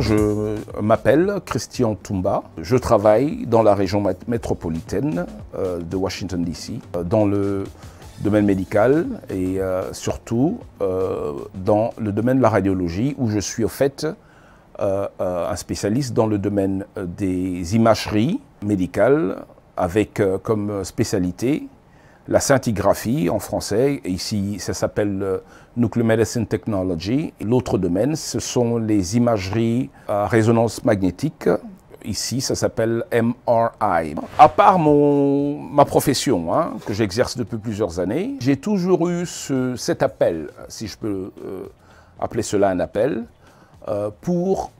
je m'appelle Christian Toumba. Je travaille dans la région métropolitaine euh, de Washington, D.C., euh, dans le domaine médical et euh, surtout dans le domaine de la radiologie, où je suis au fait un spécialiste dans le domaine des imageries médicales, avec comme spécialité la scintigraphie en français, ici ça s'appelle euh, Nuclear Medicine Technology. L'autre domaine, ce sont les imageries à résonance magnétique. Ici, ça s'appelle MRI. À part mon, ma profession, hein, que j'exerce depuis plusieurs années, j'ai toujours eu cet appel, si je peux euh, appeler cela un appel, euh, pour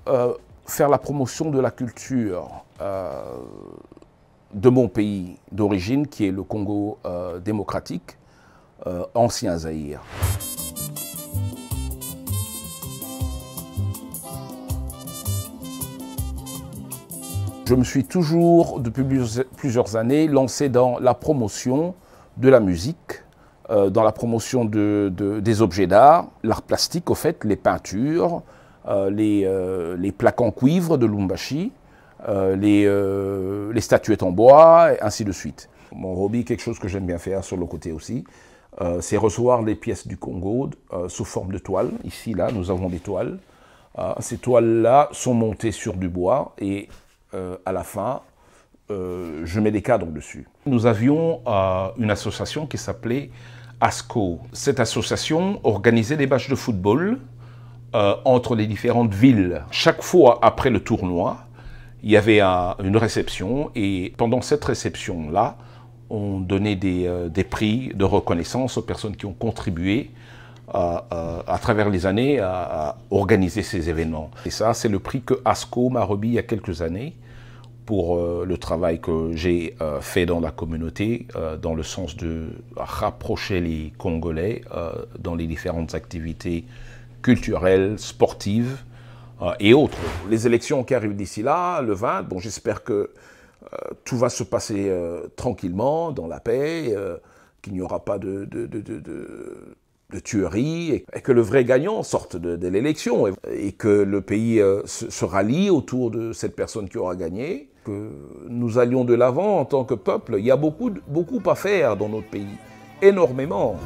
faire la promotion de la culture de mon pays d'origine, qui est le Congo euh, démocratique, euh, ancien Zaïre. Je me suis toujours, depuis plusieurs années, lancé dans la promotion de la musique, euh, dans la promotion des objets d'art, l'art plastique au fait, les peintures, les, les plaques en cuivre de Lumbashi, euh, euh, les, statuettes en bois, et ainsi de suite. Mon hobby, quelque chose que j'aime bien faire sur le côté aussi, euh, c'est recevoir les pièces du Congo sous forme de toiles. Ici, là, nous avons des toiles. ces toiles-là sont montées sur du bois et à la fin, je mets des cadres dessus. Nous avions une association qui s'appelait ASCO. Cette association organisait des matchs de football entre les différentes villes. Chaque fois après le tournoi, il y avait une réception et pendant cette réception-là, on donnait des, euh, prix de reconnaissance aux personnes qui ont contribué euh, euh, à, travers les années à, organiser ces événements. Et ça, c'est le prix que ASCO m'a remis il y a quelques années pour le travail que j'ai fait dans la communauté, dans le sens de rapprocher les Congolais dans les différentes activités culturelles, sportives, euh, et autres. Les élections qui arrivent d'ici là, le 20, bon, j'espère que euh, tout va se passer euh, tranquillement, dans la paix, qu'il n'y aura pas de, de, de, de tuerie et que le vrai gagnant sorte de, l'élection et, que le pays se, se, rallie autour de cette personne qui aura gagné, que nous allions de l'avant en tant que peuple. Il y a beaucoup, beaucoup à faire dans notre pays, énormément.